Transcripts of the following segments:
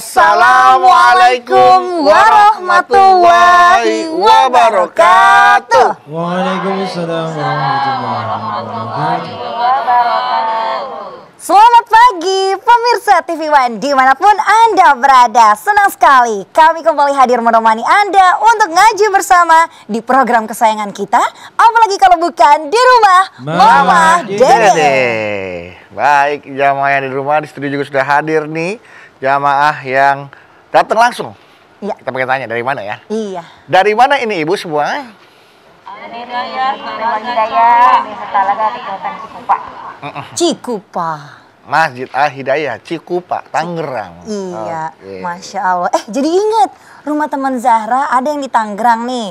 Assalamualaikum warahmatullahi wabarakatuh. Waalaikumsalam warahmatullahi wabarakatuh. Selamat pagi pemirsa TV One dimanapun Anda berada. Senang sekali kami kembali hadir menemani Anda untuk ngaji bersama di program kesayangan kita. Apalagi kalau bukan di rumah Mama, Dede. Baik jamaah yang di rumah di studio juga sudah hadir nih jamaah yang datang langsung. Iya. Kita pengen tanya dari mana ya? Iya. Dari mana ini Ibu semua? Dari Bang Hidayah, Desa dari Cikupa. Cikupa. Masjid Al Hidayah, Cikupa, Tangerang. Iya, okay. masya Allah. Eh, jadi ingat rumah teman Zahra ada yang di Tangerang nih.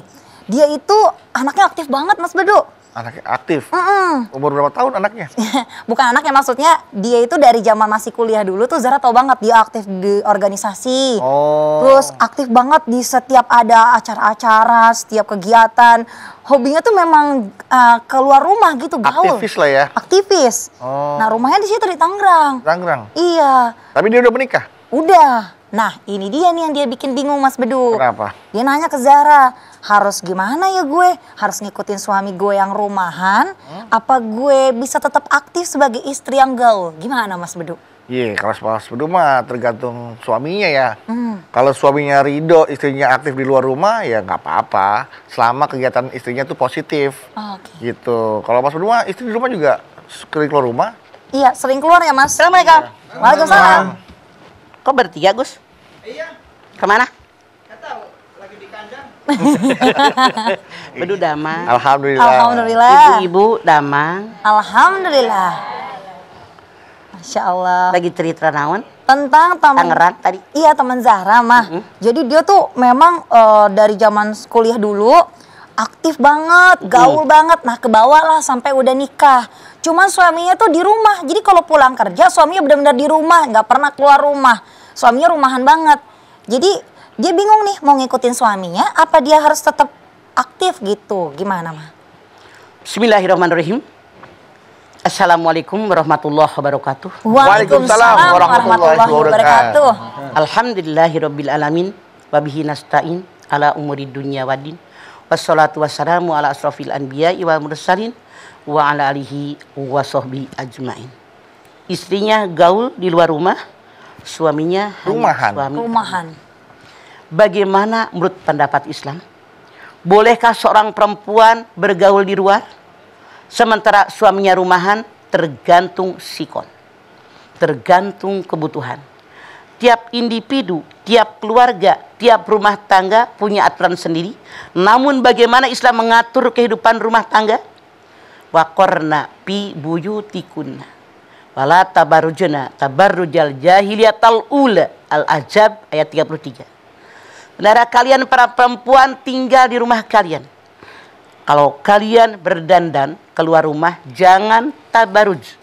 Dia itu anaknya aktif banget, Mas Bedu Anaknya aktif. Mm -mm. Umur berapa tahun anaknya? Bukan anaknya maksudnya dia itu dari zaman masih kuliah dulu tuh Zara tau banget dia aktif di organisasi. Oh. Terus aktif banget di setiap ada acara-acara, setiap kegiatan. Hobinya tuh memang uh, keluar rumah gitu gaul. Aktivis lah ya. Aktivis. Oh. Nah, rumahnya di situ di Tangerang. Tangerang. Iya. Tapi dia udah menikah? Udah. Nah, ini dia nih yang dia bikin bingung Mas Bedu. Kenapa? Dia nanya ke Zara, harus gimana ya gue? Harus ngikutin suami gue yang rumahan? Hmm? Apa gue bisa tetap aktif sebagai istri yang gaul? Gimana Mas Bedu? Iya, yeah, kalau Mas Bedu mah tergantung suaminya ya. Hmm. Kalau suaminya ridho, istrinya aktif di luar rumah, ya nggak apa-apa. Selama kegiatan istrinya tuh positif. Oke. okay. Gitu. Kalau Mas Bedu mah istri di rumah juga sering keluar rumah? Iya, sering keluar ya Mas. Assalamualaikum. Iya. Waalaikumsalam. Kok bertiga, Gus? Iya. Kemana? tahu. Lagi di kandang. Bedu damang. Alhamdulillah. Alhamdulillah. Ibu-ibu damang. Alhamdulillah. Masya Allah. Lagi cerita naon? tentang Tangerang tadi. Iya, teman Zahra mah. Mm -hmm. Jadi dia tuh memang uh, dari zaman kuliah dulu aktif banget, gaul hmm. banget. Nah, ke bawah lah sampai udah nikah. Cuman suaminya tuh di rumah. Jadi kalau pulang kerja suaminya benar-benar di rumah, nggak pernah keluar rumah. Suaminya rumahan banget. Jadi dia bingung nih mau ngikutin suaminya apa dia harus tetap aktif gitu. Gimana, mah? Bismillahirrahmanirrahim. Assalamualaikum warahmatullahi wabarakatuh. Waalaikumsalam warahmatullahi wabarakatuh. Alhamdulillahirabbil alamin wa bihi nasta'in ala umuri dunya waddin. Wassalatu wassalamu ala asrafil anbiya wal mursalin wa ala alihi wa sahbi ajmain. Istrinya gaul di luar rumah, suaminya rumahan. Suami. Rumahan. Bagaimana menurut pendapat Islam? Bolehkah seorang perempuan bergaul di luar sementara suaminya rumahan tergantung sikon, tergantung kebutuhan. Tiap individu tiap keluarga, tiap rumah tangga punya aturan sendiri. Namun bagaimana Islam mengatur kehidupan rumah tangga? Wakorna pi buyu buyutikunna. Wala tabarujuna tabarrujal jahiliyatal ula al-ajab ayat 33. Benara kalian para perempuan tinggal di rumah kalian. Kalau kalian berdandan keluar rumah jangan tabaruj.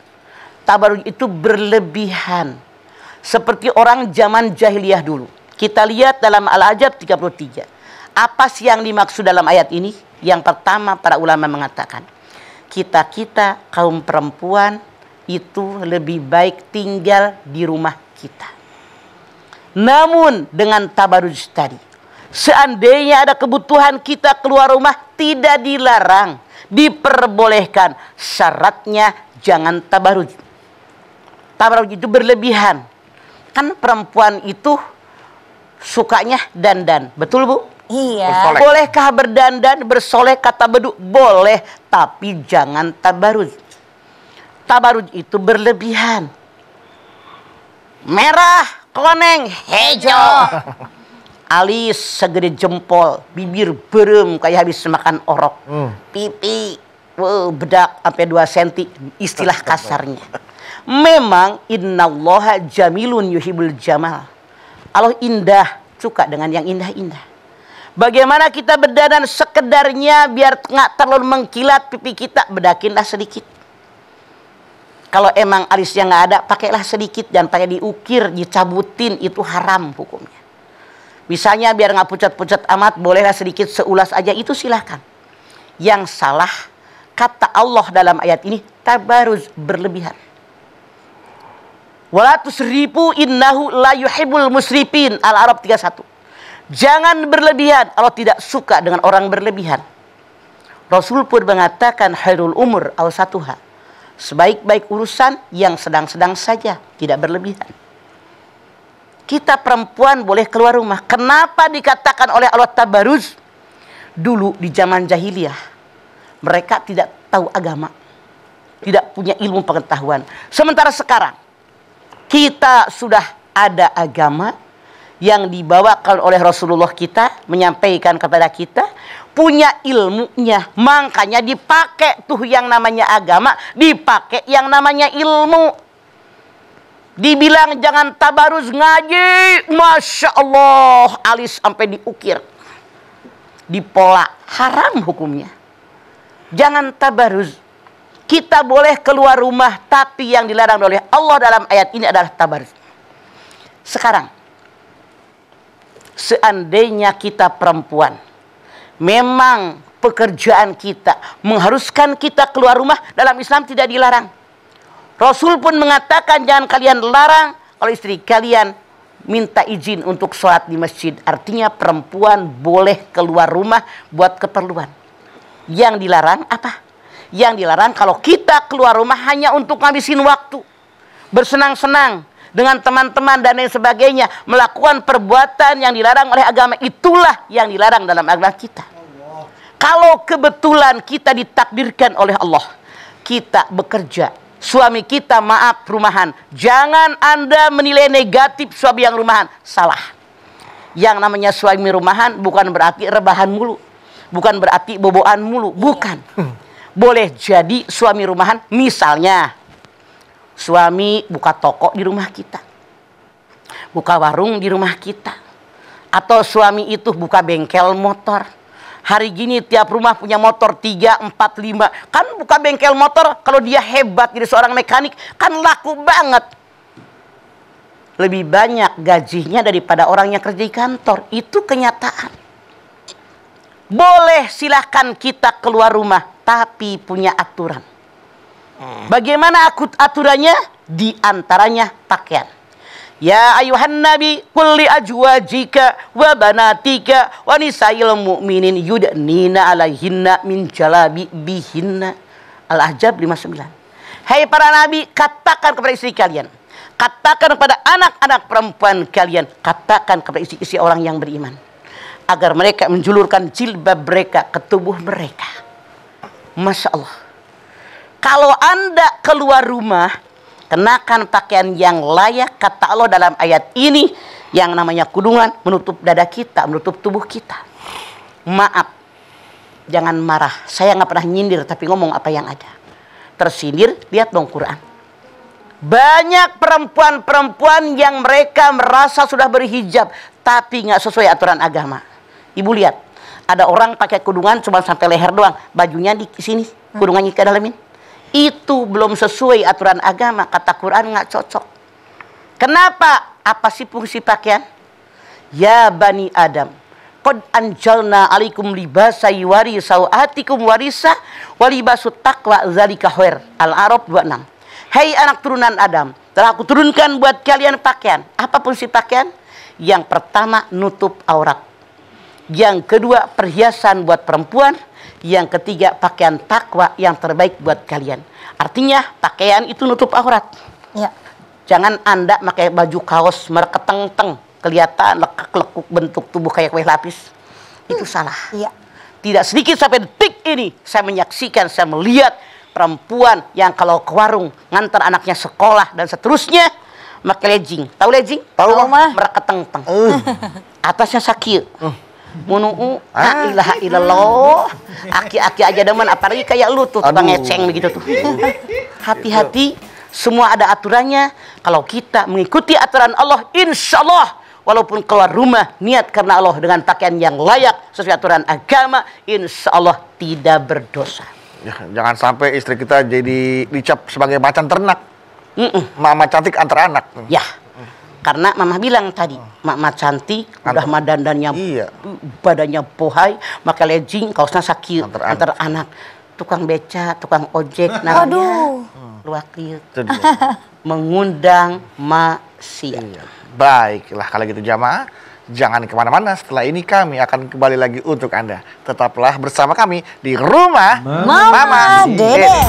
Tabaruj itu berlebihan. Seperti orang zaman jahiliyah dulu. Kita lihat dalam Al-Ajab 33. Apa sih yang dimaksud dalam ayat ini? Yang pertama para ulama mengatakan, kita-kita kaum perempuan itu lebih baik tinggal di rumah kita. Namun dengan tabaruj tadi, seandainya ada kebutuhan kita keluar rumah tidak dilarang, diperbolehkan. Syaratnya jangan tabaruj. Tabaruj itu berlebihan. Kan perempuan itu sukanya dandan. Betul, Bu? Iya. Bersolek. Bolehkah berdandan, bersolek kata beduk Boleh, tapi jangan tabaruj. Tabaruj itu berlebihan. Merah, koneng, hijau. Alis segede jempol, bibir berem kayak habis makan orok. Hmm. Pipi wow, bedak sampai dua senti istilah kasarnya. Memang innallaha jamilun yuhibul jamal Allah indah, suka dengan yang indah-indah. Bagaimana kita berdandan sekedarnya biar nggak terlalu mengkilat pipi kita, bedakinlah sedikit. Kalau emang alisnya nggak ada, pakailah sedikit dan pakai diukir, dicabutin, itu haram hukumnya. Misalnya biar nggak pucat-pucat amat, bolehlah sedikit seulas aja, itu silahkan. Yang salah, kata Allah dalam ayat ini, tabaruz, berlebihan. Walatus ribu innahu la yuhibbul musrifin. Al-Arab 31. Jangan berlebihan. Allah tidak suka dengan orang berlebihan. Rasul pun mengatakan khairul umur al satuha. Sebaik-baik urusan yang sedang-sedang saja, tidak berlebihan. Kita perempuan boleh keluar rumah. Kenapa dikatakan oleh Allah Tabaruz? Dulu di zaman jahiliyah, mereka tidak tahu agama. Tidak punya ilmu pengetahuan. Sementara sekarang, kita sudah ada agama yang dibawakan oleh Rasulullah kita menyampaikan kepada kita punya ilmunya makanya dipakai tuh yang namanya agama dipakai yang namanya ilmu dibilang jangan tabarus ngaji Masya Allah alis sampai diukir dipola haram hukumnya jangan tabarus kita boleh keluar rumah tapi yang dilarang oleh Allah dalam ayat ini adalah tabar. Sekarang seandainya kita perempuan memang pekerjaan kita mengharuskan kita keluar rumah dalam Islam tidak dilarang. Rasul pun mengatakan jangan kalian larang kalau istri kalian minta izin untuk sholat di masjid. Artinya perempuan boleh keluar rumah buat keperluan. Yang dilarang apa? yang dilarang kalau kita keluar rumah hanya untuk ngabisin waktu. Bersenang-senang dengan teman-teman dan lain sebagainya. Melakukan perbuatan yang dilarang oleh agama. Itulah yang dilarang dalam agama kita. Kalau kebetulan kita ditakdirkan oleh Allah. Kita bekerja suami kita maaf rumahan. Jangan Anda menilai negatif suami yang rumahan. Salah. Yang namanya suami rumahan bukan berarti rebahan mulu. Bukan berarti boboan mulu. Bukan. Hmm boleh jadi suami rumahan misalnya suami buka toko di rumah kita buka warung di rumah kita atau suami itu buka bengkel motor hari gini tiap rumah punya motor 3, 4, 5 kan buka bengkel motor kalau dia hebat jadi seorang mekanik kan laku banget lebih banyak gajinya daripada orang yang kerja di kantor itu kenyataan boleh silahkan kita keluar rumah tapi punya aturan. Hmm. Bagaimana aku aturannya? Di antaranya pakaian. Ya ayuhan nabi kulli ajwajika wa banatika wa nisa'il mu'minin yudnina alaihinna min jalabi bihinna. al ahjab 59. Hai hey para nabi, katakan kepada istri kalian. Katakan kepada anak-anak perempuan kalian. Katakan kepada istri-istri orang yang beriman. Agar mereka menjulurkan jilbab mereka ke tubuh mereka Masya Allah. Kalau Anda keluar rumah, kenakan pakaian yang layak kata Allah dalam ayat ini yang namanya kudungan menutup dada kita, menutup tubuh kita. Maaf, jangan marah. Saya nggak pernah nyindir tapi ngomong apa yang ada. Tersindir, lihat dong Quran. Banyak perempuan-perempuan yang mereka merasa sudah berhijab tapi nggak sesuai aturan agama. Ibu lihat, ada orang pakai kudungan cuma sampai leher doang bajunya di sini hmm. kudungannya ke dalamin. itu belum sesuai aturan agama kata Quran nggak cocok kenapa apa sih fungsi pakaian ya bani Adam qad anjalna alaikum libasa yuwari sawatikum warisa walibasut taqwa zalika khair al-arab 26 hai hey, anak turunan Adam telah aku turunkan buat kalian pakaian apa fungsi pakaian yang pertama nutup aurat yang kedua perhiasan buat perempuan, yang ketiga pakaian takwa yang terbaik buat kalian. Artinya pakaian itu nutup aurat. Ya. Jangan anda pakai baju kaos merketeng-teng, kelihatan lekuk-lekuk bentuk tubuh kayak kue lapis. Itu hmm. salah. Ya. Tidak sedikit sampai detik ini saya menyaksikan, saya melihat perempuan yang kalau ke warung ngantar anaknya sekolah dan seterusnya pakai lejing. Tahu lejing? Tahu mah? Merketeng-teng. Uh. Eh. Atasnya sakit. Uh munu u uh, ah. ilaha illallah aki-aki aja demen apalagi kayak lu tuh tukang ngeceng begitu tuh hati-hati semua ada aturannya kalau kita mengikuti aturan Allah insya Allah walaupun keluar rumah niat karena Allah dengan pakaian yang layak sesuai aturan agama insya Allah tidak berdosa ya, jangan sampai istri kita jadi dicap sebagai macan ternak Mm -mm. mama cantik antar anak ya karena mama bilang tadi hmm. mama cantik antar, udah madandannya iya. badannya pohai, maka lejing, kaosnya sakit antar, antar anak. anak tukang beca tukang ojek namanya Aduh. Hmm. luak mengundang maksiat iya. baiklah kalau gitu jamaah Jangan kemana-mana, setelah ini kami akan kembali lagi untuk Anda. Tetaplah bersama kami di Rumah Mama, Mama Dede. Dede.